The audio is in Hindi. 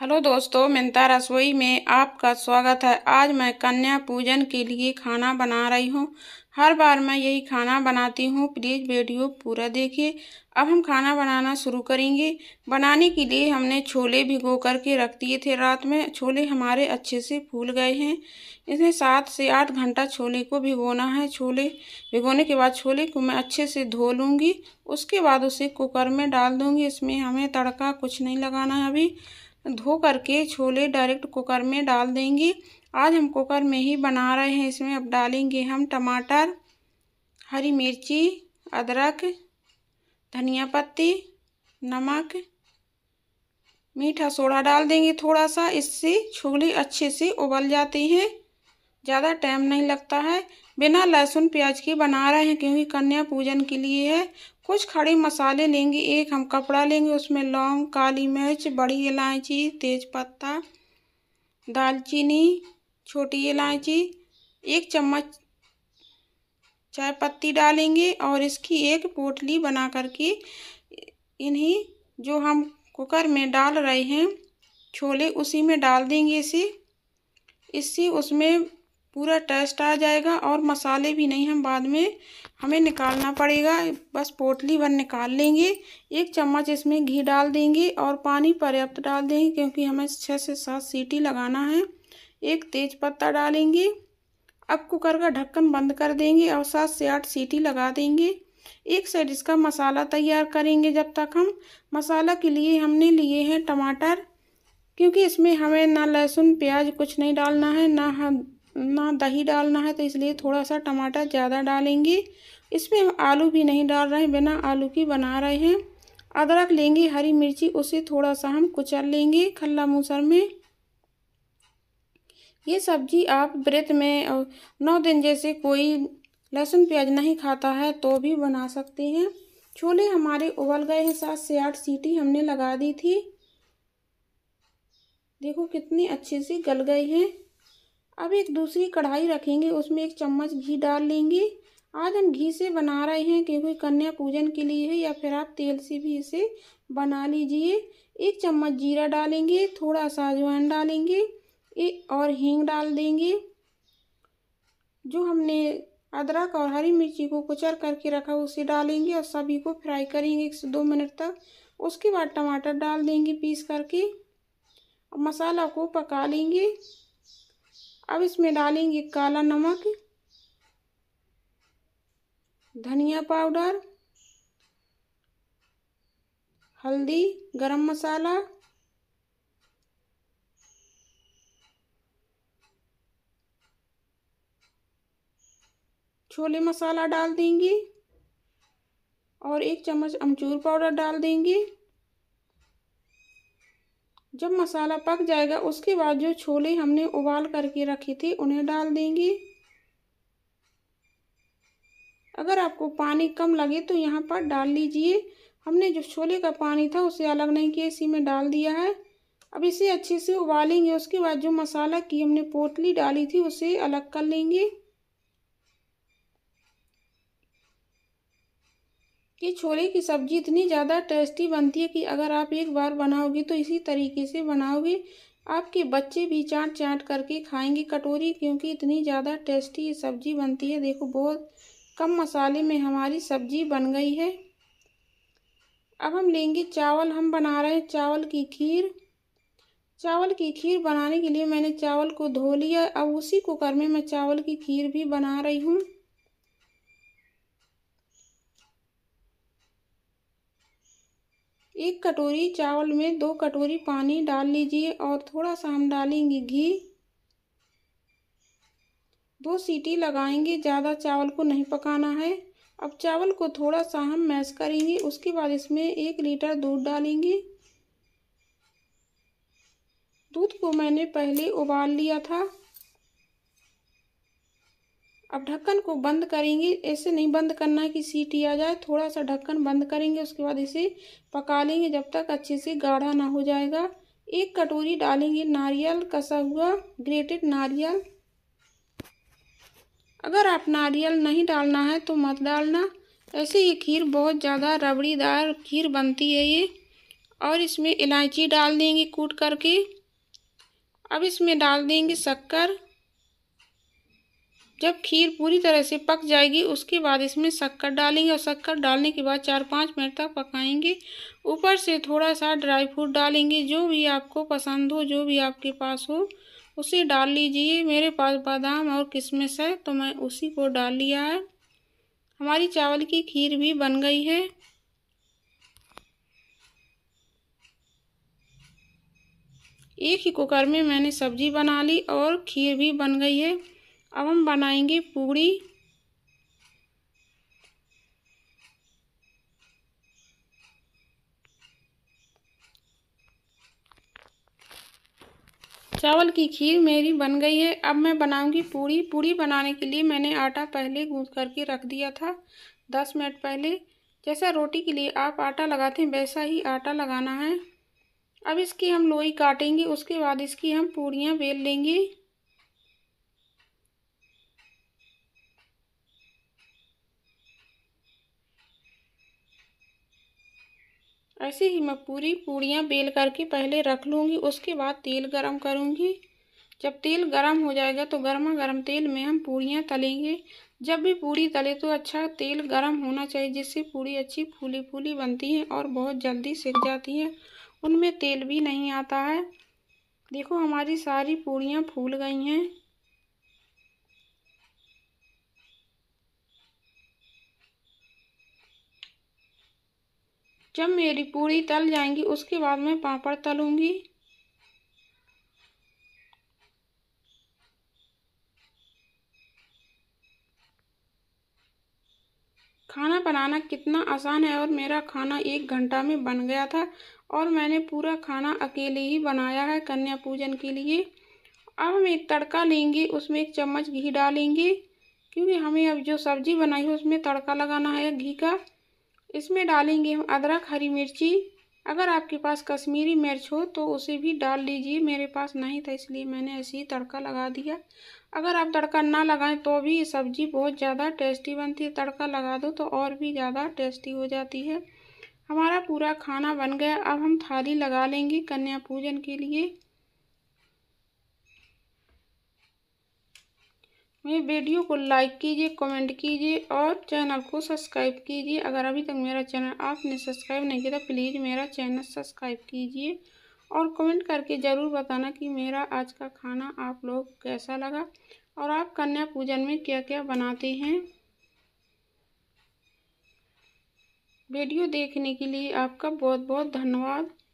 हेलो दोस्तों मिन्ता रसोई में आपका स्वागत है आज मैं कन्या पूजन के लिए खाना बना रही हूँ हर बार मैं यही खाना बनाती हूँ प्लीज़ वीडियो पूरा देखिए अब हम खाना बनाना शुरू करेंगे बनाने के लिए हमने छोले भिगो करके रख दिए थे रात में छोले हमारे अच्छे से फूल गए हैं इसमें सात से आठ घंटा छोले को भिगोना है छोले भिगोने के बाद छोले को मैं अच्छे से धो लूँगी उसके बाद उसे कुकर में डाल दूँगी इसमें हमें तड़का कुछ नहीं लगाना है अभी धो करके छोले डायरेक्ट कुकर में डाल देंगे आज हम कुकर में ही बना रहे हैं इसमें अब डालेंगे हम टमाटर हरी मिर्ची अदरक धनिया पत्ती नमक मीठा सोडा डाल देंगे थोड़ा सा इससे छोले अच्छे से उबल जाते हैं ज़्यादा टाइम नहीं लगता है बिना लहसुन प्याज के बना रहे हैं क्योंकि कन्या पूजन के लिए है कुछ खड़े मसाले लेंगे एक हम कपड़ा लेंगे उसमें लौंग काली मिर्च बड़ी इलायची तेज़पत्ता दालचीनी छोटी इलायची एक चम्मच चाय पत्ती डालेंगे और इसकी एक पोटली बना करके इन्हीं जो हम कुकर में डाल रहे हैं छोले उसी में डाल देंगे इसे इससे उसमें पूरा टेस्ट आ जाएगा और मसाले भी नहीं हम बाद में हमें निकालना पड़ेगा बस पोटली भर निकाल लेंगे एक चम्मच इसमें घी डाल देंगे और पानी पर्याप्त डाल देंगे क्योंकि हमें छः से सात सीटी लगाना है एक तेज पत्ता डालेंगे अब कुकर का ढक्कन बंद कर देंगे और सात से आठ सीटी लगा देंगे एक साइड इसका मसाला तैयार करेंगे जब तक हम मसाला के लिए हमने लिए हैं टमाटर क्योंकि इसमें हमें ना लहसुन प्याज कुछ नहीं डालना है ना हम ना दही डालना है तो इसलिए थोड़ा सा टमाटर ज़्यादा डालेंगे इसमें हम आलू भी नहीं डाल रहे हैं बिना आलू की बना रहे हैं अदरक लेंगे हरी मिर्ची उसे थोड़ा सा हम कुचल लेंगे खल्ला मूसर में ये सब्जी आप व्रत में नौ दिन जैसे कोई लहसुन प्याज नहीं खाता है तो भी बना सकते हैं छोले हमारे उबल गए हैं सात से आठ सीटी हमने लगा दी थी देखो कितने अच्छे से गल गए हैं अब एक दूसरी कढ़ाई रखेंगे उसमें एक चम्मच घी डाल लेंगे आज हम घी से बना रहे हैं क्योंकि कन्या पूजन के लिए है या फिर आप तेल से भी इसे बना लीजिए एक चम्मच जीरा डालेंगे थोड़ा सा अजवाइन डालेंगे एक और हींग डाल देंगे जो हमने अदरक और हरी मिर्ची को कुचर करके रखा उसे डालेंगे और सभी को फ्राई करेंगे एक से दो मिनट तक उसके बाद टमाटर डाल देंगे पीस करके और मसाला को पका लेंगे अब इसमें डालेंगे काला नमक धनिया पाउडर हल्दी गरम मसाला छोले मसाला डाल देंगे और एक चम्मच अमचूर पाउडर डाल देंगे जब मसाला पक जाएगा उसके बाद जो छोले हमने उबाल करके रखी थी उन्हें डाल देंगे अगर आपको पानी कम लगे तो यहाँ पर डाल लीजिए हमने जो छोले का पानी था उसे अलग नहीं किया इसी में डाल दिया है अब इसे अच्छे से उबालेंगे उसके बाद जो मसाला की हमने पोटली डाली थी उसे अलग कर लेंगे कि छोले की सब्ज़ी इतनी ज़्यादा टेस्टी बनती है कि अगर आप एक बार बनाओगे तो इसी तरीके से बनाओगे आपके बच्चे भी चाट चाट करके खाएंगे कटोरी क्योंकि इतनी ज़्यादा टेस्टी सब्ज़ी बनती है देखो बहुत कम मसाले में हमारी सब्ज़ी बन गई है अब हम लेंगे चावल हम बना रहे हैं चावल की खीर चावल की खीर बनाने के लिए मैंने चावल को धो लिया अब उसी कुकर में मैं चावल की खीर भी बना रही हूँ एक कटोरी चावल में दो कटोरी पानी डाल लीजिए और थोड़ा सा हम डालेंगे घी दो सीटी लगाएंगे ज़्यादा चावल को नहीं पकाना है अब चावल को थोड़ा सा हम मैश करेंगे उसके बाद इसमें एक लीटर दूध डालेंगे दूध को मैंने पहले उबाल लिया था अब ढक्कन को बंद करेंगे ऐसे नहीं बंद करना है कि सीटी आ जाए थोड़ा सा ढक्कन बंद करेंगे उसके बाद इसे पका लेंगे जब तक अच्छे से गाढ़ा ना हो जाएगा एक कटोरी डालेंगे नारियल कसा हुआ ग्रेटेड नारियल अगर आप नारियल नहीं डालना है तो मत डालना ऐसे ये खीर बहुत ज़्यादा रबड़ीदार खीर बनती है ये और इसमें इलायची डाल देंगे कूट करके अब इसमें डाल देंगे शक्कर जब खीर पूरी तरह से पक जाएगी उसके बाद इसमें शक्कर डालेंगे और शक्कर डालने के बाद चार पाँच मिनट तक पकाएंगे ऊपर से थोड़ा सा ड्राई फ्रूट डालेंगे जो भी आपको पसंद हो जो भी आपके पास हो उसे डाल लीजिए मेरे पास बादाम और किशमिश है तो मैं उसी को डाल लिया है हमारी चावल की खीर भी बन गई है एक ही कुकर में मैंने सब्जी बना ली और खीर भी बन गई है अब हम बनाएंगे पूड़ी चावल की खीर मेरी बन गई है अब मैं बनाऊंगी पूरी पूड़ी बनाने के लिए मैंने आटा पहले गूंथ करके रख दिया था दस मिनट पहले जैसा रोटी के लिए आप आटा लगाते हैं वैसा ही आटा लगाना है अब इसकी हम लोई काटेंगे उसके बाद इसकी हम पूड़ियाँ बेल लेंगे ऐसे ही मैं पूरी पूड़ियाँ बेल करके पहले रख लूँगी उसके बाद तेल गरम करूँगी जब तेल गरम हो जाएगा तो गर्मा गर्म तेल में हम पूड़ियाँ तलेंगे जब भी पूड़ी तले तो अच्छा तेल गरम होना चाहिए जिससे पूड़ी अच्छी फूली फूली बनती है और बहुत जल्दी सिक जाती है उनमें तेल भी नहीं आता है देखो हमारी सारी पूड़ियाँ फूल गई हैं जब मेरी पूरी तल जाएंगी उसके बाद मैं पापड़ तलूँगी खाना बनाना कितना आसान है और मेरा खाना एक घंटा में बन गया था और मैंने पूरा खाना अकेले ही बनाया है कन्या पूजन के लिए अब हम एक तड़का लेंगे उसमें एक चम्मच घी डालेंगे क्योंकि हमें अब जो सब्ज़ी बनाई है उसमें तड़का लगाना है घी का इसमें डालेंगे हम अदरक हरी मिर्ची अगर आपके पास कश्मीरी मिर्च हो तो उसे भी डाल लीजिए मेरे पास नहीं था इसलिए मैंने ऐसे ही तड़का लगा दिया अगर आप तड़का ना लगाएं तो भी सब्ज़ी बहुत ज़्यादा टेस्टी बनती है तड़का लगा दो तो और भी ज़्यादा टेस्टी हो जाती है हमारा पूरा खाना बन गया अब हम थाली लगा लेंगे कन्या पूजन के लिए मेरे वीडियो को लाइक कीजिए कमेंट कीजिए और चैनल को सब्सक्राइब कीजिए अगर अभी तक मेरा चैनल आपने सब्सक्राइब नहीं किया तो प्लीज़ मेरा चैनल सब्सक्राइब कीजिए और कमेंट करके ज़रूर बताना कि मेरा आज का खाना आप लोग कैसा लगा और आप कन्या पूजन में क्या क्या बनाते हैं वीडियो देखने के लिए आपका बहुत बहुत धन्यवाद